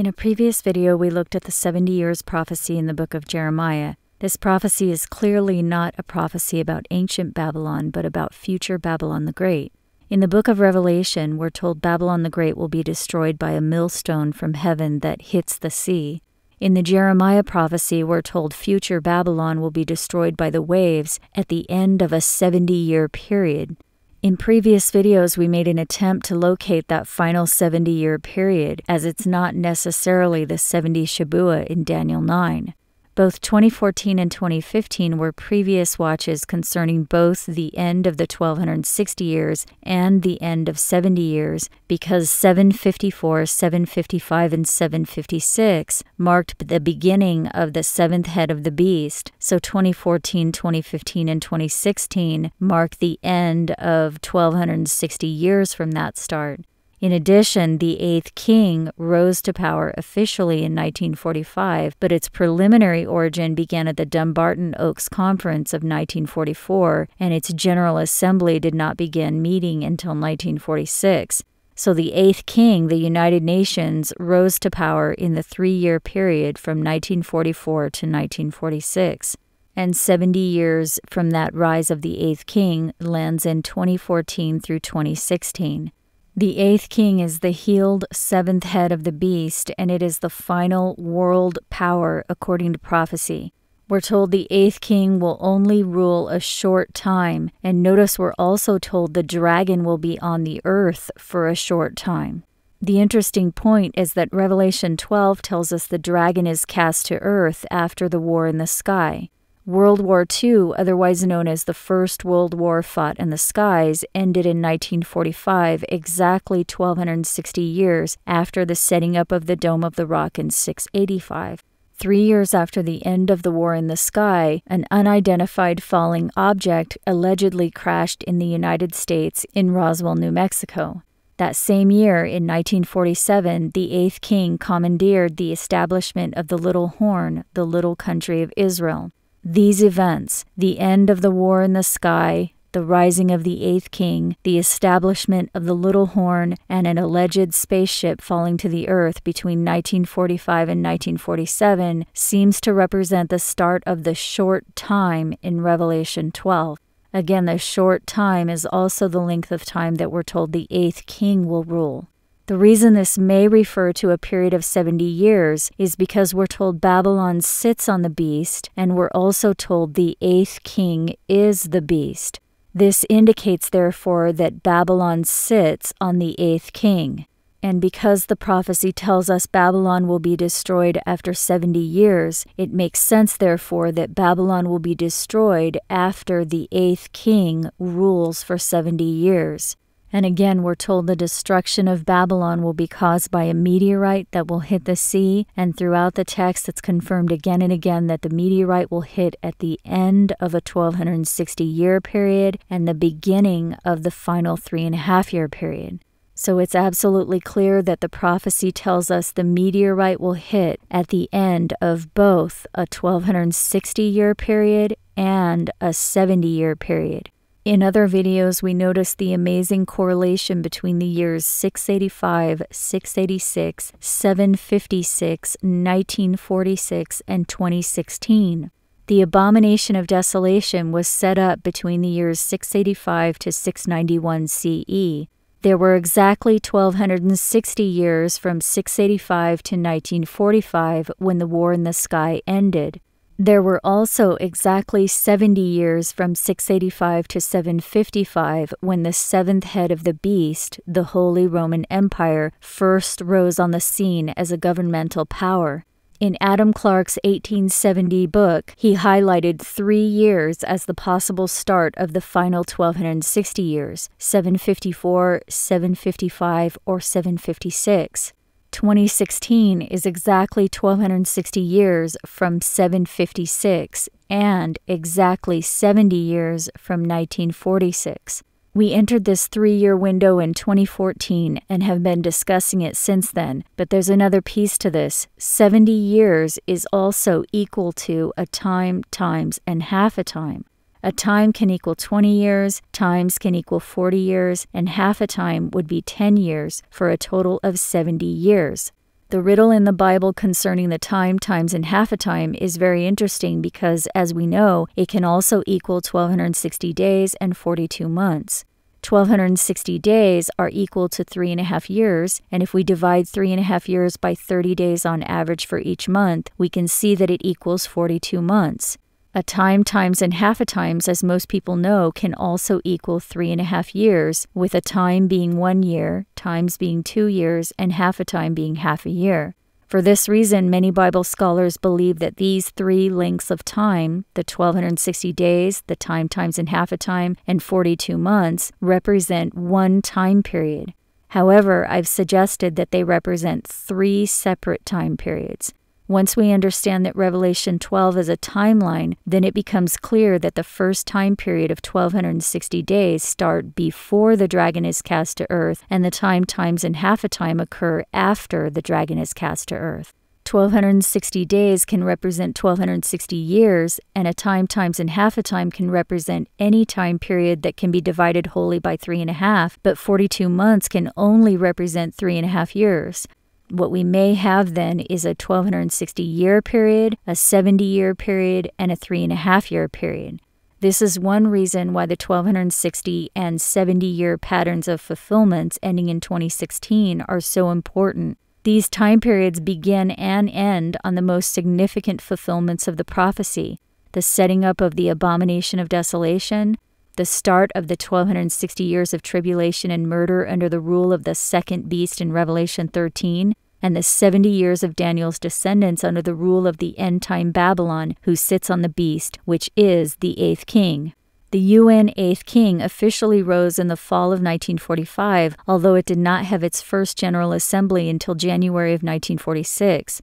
In a previous video, we looked at the 70 years prophecy in the book of Jeremiah. This prophecy is clearly not a prophecy about ancient Babylon, but about future Babylon the Great. In the book of Revelation, we're told Babylon the Great will be destroyed by a millstone from heaven that hits the sea. In the Jeremiah prophecy, we're told future Babylon will be destroyed by the waves at the end of a 70 year period. In previous videos, we made an attempt to locate that final 70 year period, as it's not necessarily the 70 Shabua in Daniel 9. Both 2014 and 2015 were previous watches concerning both the end of the 1260 years and the end of 70 years, because 754, 755, and 756 marked the beginning of the seventh head of the beast. So 2014, 2015, and 2016 mark the end of 1260 years from that start. In addition, the Eighth King rose to power officially in 1945, but its preliminary origin began at the Dumbarton Oaks Conference of 1944, and its General Assembly did not begin meeting until 1946. So the Eighth King, the United Nations, rose to power in the three year period from 1944 to 1946. And 70 years from that rise of the Eighth King lands in 2014 through 2016. The eighth king is the healed seventh head of the beast, and it is the final world power according to prophecy. We're told the eighth king will only rule a short time, and notice we're also told the dragon will be on the earth for a short time. The interesting point is that Revelation 12 tells us the dragon is cast to earth after the war in the sky. World War II, otherwise known as the First World War fought in the skies, ended in 1945, exactly 1,260 years after the setting up of the Dome of the Rock in 685. Three years after the end of the war in the sky, an unidentified falling object allegedly crashed in the United States in Roswell, New Mexico. That same year, in 1947, the Eighth King commandeered the establishment of the Little Horn, the little country of Israel. These events, the end of the war in the sky, the rising of the eighth king, the establishment of the little horn, and an alleged spaceship falling to the earth between 1945 and 1947 seems to represent the start of the short time in Revelation 12. Again, the short time is also the length of time that we're told the eighth king will rule. The reason this may refer to a period of 70 years is because we're told Babylon sits on the beast, and we're also told the eighth king is the beast. This indicates, therefore, that Babylon sits on the eighth king. And because the prophecy tells us Babylon will be destroyed after 70 years, it makes sense, therefore, that Babylon will be destroyed after the eighth king rules for 70 years. And again, we're told the destruction of Babylon will be caused by a meteorite that will hit the sea. And throughout the text, it's confirmed again and again that the meteorite will hit at the end of a 1260 year period and the beginning of the final three and a half year period. So it's absolutely clear that the prophecy tells us the meteorite will hit at the end of both a 1260 year period and a 70 year period. In other videos, we noticed the amazing correlation between the years 685, 686, 756, 1946, and 2016. The abomination of desolation was set up between the years 685 to 691 CE. There were exactly 1260 years from 685 to 1945 when the war in the sky ended. There were also exactly 70 years from 685 to 755 when the seventh head of the beast, the Holy Roman Empire, first rose on the scene as a governmental power. In Adam Clark's 1870 book, he highlighted three years as the possible start of the final 1260 years 754, 755, or 756. 2016 is exactly 1260 years from 756 and exactly 70 years from 1946. We entered this three year window in 2014 and have been discussing it since then, but there's another piece to this. 70 years is also equal to a time times and half a time. A time can equal 20 years, times can equal 40 years, and half a time would be 10 years for a total of 70 years. The riddle in the Bible concerning the time, times, and half a time is very interesting because, as we know, it can also equal 1260 days and 42 months. 1260 days are equal to three and a half years, and if we divide three and a half years by 30 days on average for each month, we can see that it equals 42 months. A time times and half a times, as most people know, can also equal three and a half years, with a time being one year, times being two years, and half a time being half a year. For this reason, many Bible scholars believe that these three lengths of time, the 1260 days, the time times and half a time, and 42 months, represent one time period. However, I've suggested that they represent three separate time periods. Once we understand that Revelation 12 is a timeline, then it becomes clear that the first time period of 1260 days start before the dragon is cast to earth, and the time times and half a time occur after the dragon is cast to earth. 1260 days can represent 1260 years, and a time times and half a time can represent any time period that can be divided wholly by three and a half, but 42 months can only represent three and a half years what we may have then is a 1260 year period, a 70 year period, and a three and a half year period. This is one reason why the 1260 and 70 year patterns of fulfillments ending in 2016 are so important. These time periods begin and end on the most significant fulfillments of the prophecy the setting up of the abomination of desolation, the start of the 1260 years of tribulation and murder under the rule of the second beast in Revelation 13, and the 70 years of Daniel's descendants under the rule of the end time Babylon, who sits on the beast, which is the eighth king. The UN Eighth King officially rose in the fall of 1945, although it did not have its first General Assembly until January of 1946.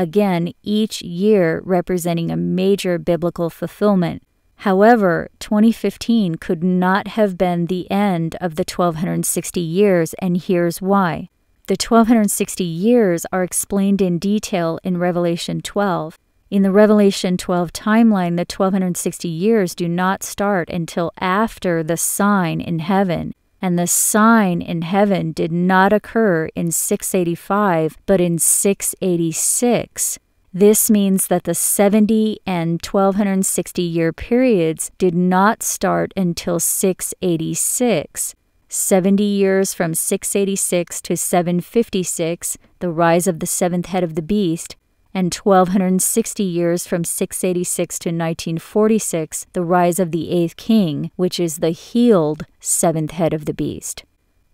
again, each year representing a major biblical fulfillment. However, 2015 could not have been the end of the 1260 years, and here's why. The 1260 years are explained in detail in Revelation 12. In the Revelation 12 timeline, the 1260 years do not start until after the sign in heaven and the sign in heaven did not occur in 685, but in 686. This means that the 70 and 1260 year periods did not start until 686. 70 years from 686 to 756, the rise of the seventh head of the beast, and 1260 years from 686 to 1946, the rise of the eighth king, which is the healed seventh head of the beast.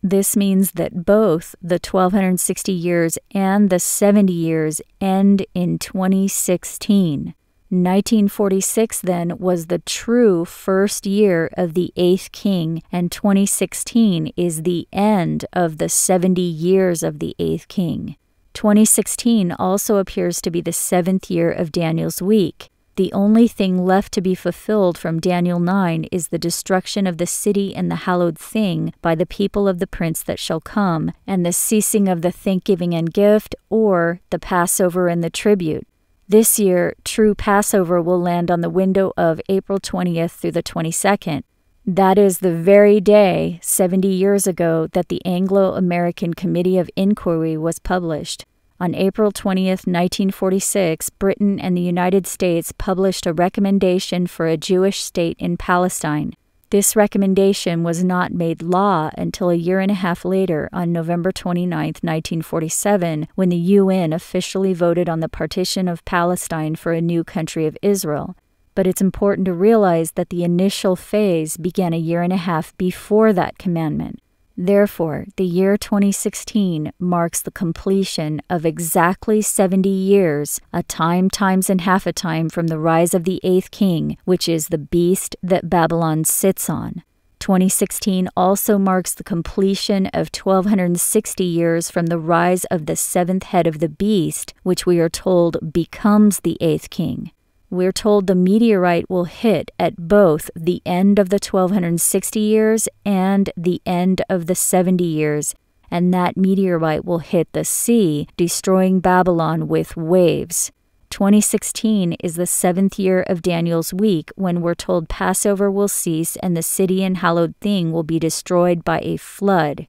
This means that both the 1260 years and the 70 years end in 2016. 1946 then was the true first year of the eighth king, and 2016 is the end of the 70 years of the eighth king. 2016 also appears to be the seventh year of Daniel's week. The only thing left to be fulfilled from Daniel 9 is the destruction of the city and the hallowed thing by the people of the prince that shall come, and the ceasing of the thanksgiving and gift, or the Passover and the tribute. This year, true Passover will land on the window of April 20th through the 22nd. That is the very day, 70 years ago, that the Anglo American Committee of Inquiry was published. On April 20, 1946, Britain and the United States published a recommendation for a Jewish state in Palestine. This recommendation was not made law until a year and a half later, on November 29, 1947, when the UN officially voted on the partition of Palestine for a new country of Israel but it's important to realize that the initial phase began a year and a half before that commandment. Therefore, the year 2016 marks the completion of exactly 70 years, a time times and half a time from the rise of the eighth king, which is the beast that Babylon sits on. 2016 also marks the completion of 1260 years from the rise of the seventh head of the beast, which we are told becomes the eighth king. We're told the meteorite will hit at both the end of the 1260 years and the end of the 70 years, and that meteorite will hit the sea, destroying Babylon with waves. 2016 is the seventh year of Daniel's week when we're told Passover will cease and the city and hallowed thing will be destroyed by a flood.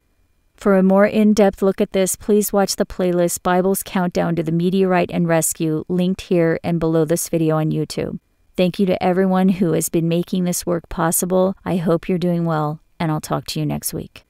For a more in depth look at this, please watch the playlist Bible's Countdown to the Meteorite and Rescue, linked here and below this video on YouTube. Thank you to everyone who has been making this work possible. I hope you're doing well, and I'll talk to you next week.